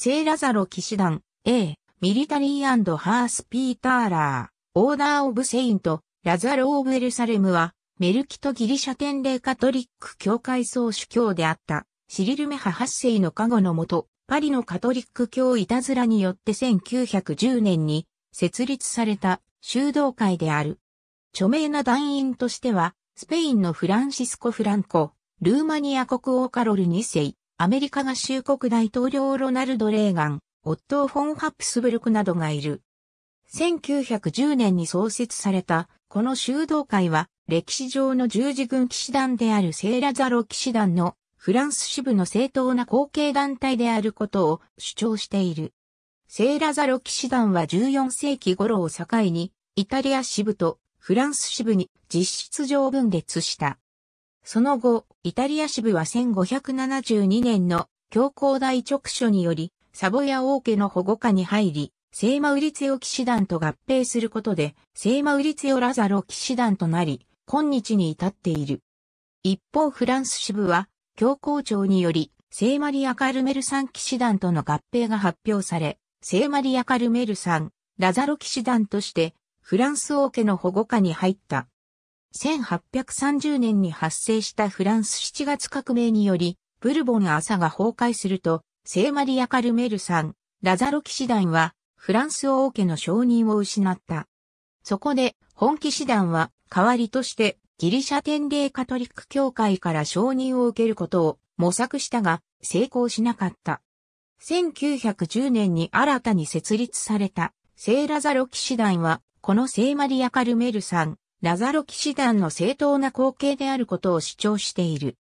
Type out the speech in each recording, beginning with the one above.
聖ラザロ騎士団 A、ミリタリーハース・ピーターラー、オーダー・オブ・セイント、ラザロ・オブ・エルサレムは、メルキトギリシャ天霊カトリック教会総主教であった、シリルメハ8世の加護のもと、パリのカトリック教いたずらによって1910年に設立された修道会である。著名な団員としては、スペインのフランシスコ・フランコ、ルーマニア国王カロル2世、アメリカ合衆国大統領ロナルド・レーガン、オットー・フォン・ハプスブルクなどがいる。1910年に創設された、この修道会は、歴史上の十字軍騎士団であるセーラザロ騎士団のフランス支部の正当な後継団体であることを主張している。セーラザロ騎士団は14世紀頃を境に、イタリア支部とフランス支部に実質上分裂した。その後、イタリア支部は1572年の教皇大直書により、サボヤ王家の保護下に入り、聖マウリツェオ騎士団と合併することで、聖マウリツェオラザロ騎士団となり、今日に至っている。一方フランス支部は、教皇庁により、聖マリア・カルメル山騎士団との合併が発表され、聖マリア・カルメル山、ラザロ騎士団として、フランス王家の保護下に入った。1830年に発生したフランス7月革命により、ブルボン朝が崩壊すると、聖マリア・カルメルさん、ラザロ騎士団は、フランス王家の承認を失った。そこで、本騎士団は、代わりとして、ギリシャ天霊カトリック教会から承認を受けることを模索したが、成功しなかった。1910年に新たに設立された、聖ラザロ騎士団は、この聖マリア・カルメルさん、ラザロ騎士団の正当な後継であることを主張している。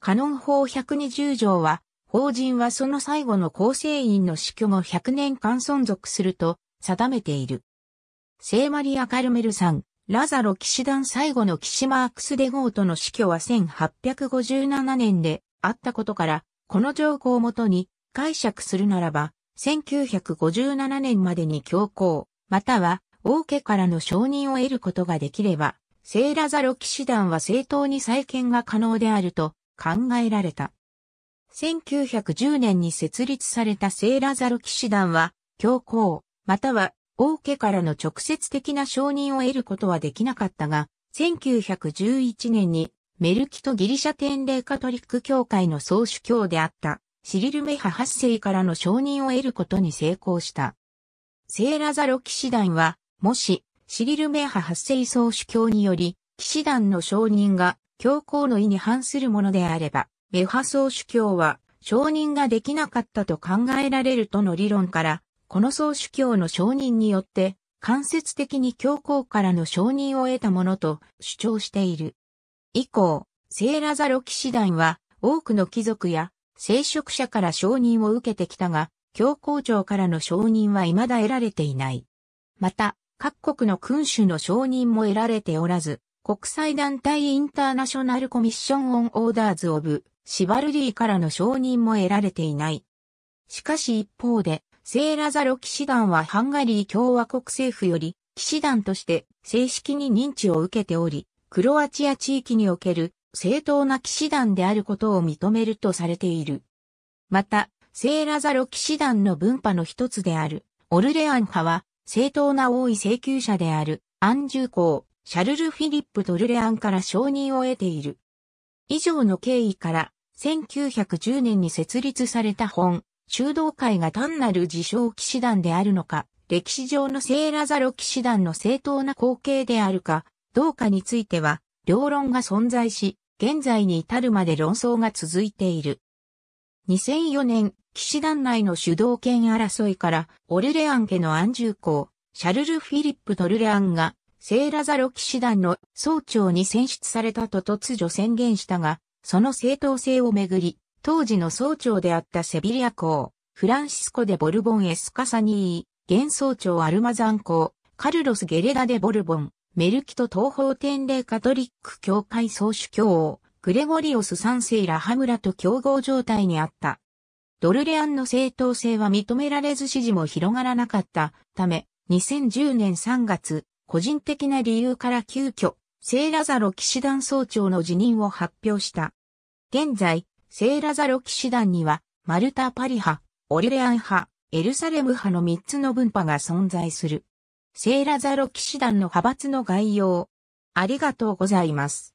カノン法120条は、法人はその最後の構成員の死去後100年間存続すると定めている。聖マリア・カルメルさん、ラザロ騎士団最後の騎士マークス・デゴートの死去は1857年であったことから、この条項をもとに解釈するならば、1957年までに強行、または王家からの承認を得ることができれば、セーラザロ騎士団は正当に再建が可能であると考えられた。1910年に設立されたセーラザロ騎士団は、教皇、または王家からの直接的な承認を得ることはできなかったが、1911年にメルキとギリシャ天霊カトリック教会の総主教であったシリルメハ8世からの承認を得ることに成功した。セーラザロ騎士団はもし、シリルメーハ発生総主教により、騎士団の承認が教皇の意に反するものであれば、メハ総主教は承認ができなかったと考えられるとの理論から、この総主教の承認によって、間接的に教皇からの承認を得たものと主張している。以降、セーラザロ騎士団は多くの貴族や聖職者から承認を受けてきたが、教皇庁からの承認は未だ得られていない。また、各国の君主の承認も得られておらず、国際団体インターナショナルコミッションオンオーダーズオブシバルディからの承認も得られていない。しかし一方で、セーラザロ騎士団はハンガリー共和国政府より騎士団として正式に認知を受けており、クロアチア地域における正当な騎士団であることを認めるとされている。また、セーラザロ騎士団の分派の一つである、オルレアン派は、正当な王位請求者であるアンジュ公、シャルル・フィリップ・ドルレアンから承認を得ている。以上の経緯から、1910年に設立された本、修道会が単なる自称騎士団であるのか、歴史上の聖ラザロ騎士団の正当な後継であるか、どうかについては、両論が存在し、現在に至るまで論争が続いている。2004年、騎士団内の主導権争いから、オルレアン家の安住公、シャルル・フィリップ・トルレアンが、聖ラザロ騎士団の総長に選出されたと突如宣言したが、その正当性をめぐり、当時の総長であったセビリア公、フランシスコ・デ・ボルボン・エスカサニー、現総長アルマザン公、カルロス・ゲレダ・デ・ボルボン、メルキト東方天霊カトリック教会総主教王、グレゴリオスセ世ラ・ハムラと競合状態にあった。ドルレアンの正当性は認められず支持も広がらなかったため、2010年3月、個人的な理由から急遽、聖ラザロ騎士団総長の辞任を発表した。現在、聖ラザロ騎士団には、マルタ・パリ派、オルレアン派、エルサレム派の3つの分派が存在する。聖ラザロ騎士団の派閥の概要。ありがとうございます。